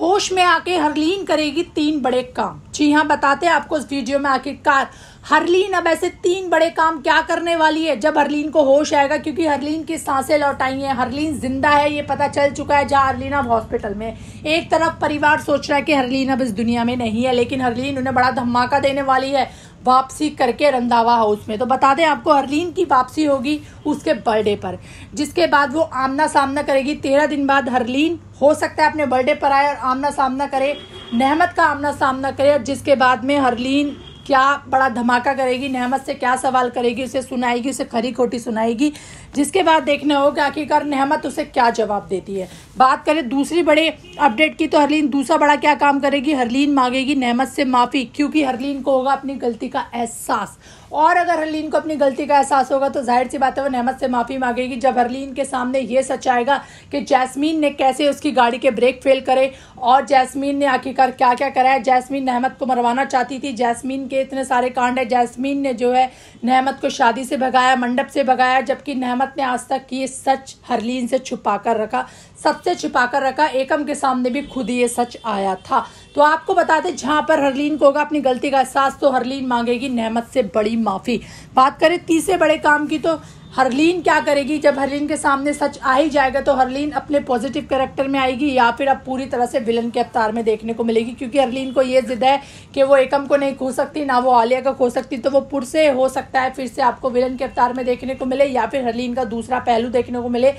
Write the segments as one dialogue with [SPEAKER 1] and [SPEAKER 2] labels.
[SPEAKER 1] होश में आके हरलीन करेगी तीन बड़े काम जी हाँ बताते हैं आपको इस वीडियो में आखिरकार हरलीन अब ऐसे तीन बड़े काम क्या करने वाली है जब हरलीन को होश आएगा क्योंकि हरलीन की सांसें लौटाई हैं हरलीन जिंदा है ये पता चल चुका है जहाँ हरलीन अब हॉस्पिटल में एक तरफ परिवार सोच रहा है कि हरलीन अब इस दुनिया में नहीं है लेकिन हरलीन उन्हें बड़ा धमाका देने वाली है वापसी करके रंधावा हाउस में तो बता दें आपको हरलीन की वापसी होगी उसके बर्थडे पर जिसके बाद वो आमना सामना करेगी तेरह दिन बाद हरलीन हो सकता है अपने बर्थडे पर आए और आमना सामना करे नहमत का आमना सामना करे और जिसके बाद में हरलीन क्या बड़ा धमाका करेगी नहमत से क्या सवाल करेगी उसे सुनाएगी उसे खरी खोटी सुनाएगी जिसके बाद देखना होगा आखिरकार नहमत उसे क्या जवाब देती है बात करें दूसरी बड़े अपडेट की तो हरलीन दूसरा बड़ा क्या काम करेगी हरलीन मांगेगी नहमत से माफ़ी क्योंकि हरलीन को होगा अपनी गलती का एहसास और अगर हरलीन को अपनी गलती का एहसास होगा तो जाहिर सी बात है वो नहमत से माफ़ी मांगेगी जब हरलीन के सामने ये सच आएगा कि जैस्मीन ने कैसे उसकी गाड़ी के ब्रेक फेल करे और जैस्मीन ने आखिरकार क्या क्या करा है जैस्मीन नहमत को मरवाना चाहती थी जैस्मीन के इतने सारे कांड है जैस्मीन ने जो है नहमत को शादी से भगाया मंडप से भगाया जबकि नहमत ने आज तक ये सच हरलीन से छुपा कर रखा सबसे छुपा कर रखा एकम के सामने भी खुद ये सच आया था तो आपको बता दें जहाँ पर हरलीन को होगा अपनी गलती का एहसास तो हरलीन मांगेगी नहमत से बड़ी माफ़ी बात करें तीसरे बड़े काम की तो हरलीन क्या करेगी जब हरलीन के सामने सच आ ही जाएगा तो हरलीन अपने पॉजिटिव कैरेक्टर में आएगी या फिर अब पूरी तरह से विलन के अवतार में देखने को मिलेगी क्योंकि हरलीन को ये जिद है कि वो एकम को नहीं खो सकती ना वो आलिया का खो सकती तो वो पुर से हो सकता है फिर से आपको विलन के अवतार में देखने को मिले या फिर हरलीन का दूसरा पहलू देखने को मिले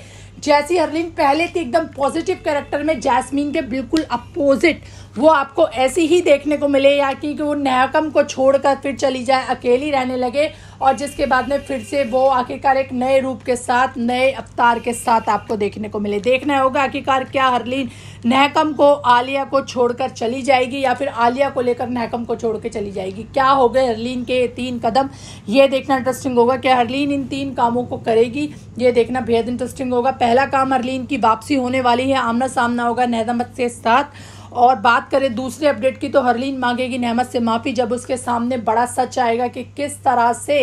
[SPEAKER 1] जैसी हरलीन पहले थी एकदम पॉजिटिव कैरेक्टर में जैसमीन के बिल्कुल अपोजिट वो आपको ऐसी ही देखने को मिले या कि वो नहकम को छोड़कर फिर चली जाए अकेली रहने लगे और जिसके बाद में फिर से वो आखिरकार एक नए रूप के साथ नए अवतार के साथ आपको देखने को मिले देखना होगा आखिरकार क्या हरलीन नहकम को आलिया को छोड़कर चली जाएगी या फिर आलिया को लेकर नहकम को छोड़ चली जाएगी क्या हो गए हरलीन के तीन कदम ये देखना इंटरेस्टिंग होगा क्या हरलीन इन तीन कामों को करेगी ये देखना बेहद इंटरेस्टिंग होगा पहला काम हरलीन की वापसी होने वाली है आमना सामना होगा नहदमत के साथ और बात करें दूसरे अपडेट की तो हरलीन मांगेगी नहमत से माफ़ी जब उसके सामने बड़ा सच आएगा कि किस तरह से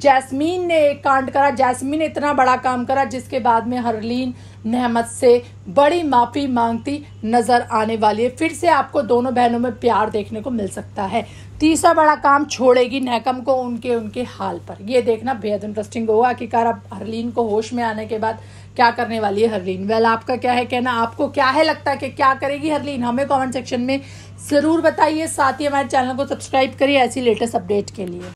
[SPEAKER 1] जैस्मीन ने एक कांड करा जैस्मीन ने इतना बड़ा काम करा जिसके बाद में हरलीन नहमत से बड़ी माफ़ी मांगती नज़र आने वाली है फिर से आपको दोनों बहनों में प्यार देखने को मिल सकता है तीसरा बड़ा काम छोड़ेगी नहकम को उनके उनके हाल पर यह देखना बेहद इंटरेस्टिंग होगा आखिरकार अब हरलीन को होश में आने के बाद क्या करने वाली है हरलीन वेल आपका क्या है कहना आपको क्या है लगता है कि क्या करेगी हरलीन हमें कमेंट सेक्शन में ज़रूर बताइए साथ ही हमारे चैनल को सब्सक्राइब करिए ऐसी लेटेस्ट अपडेट के लिए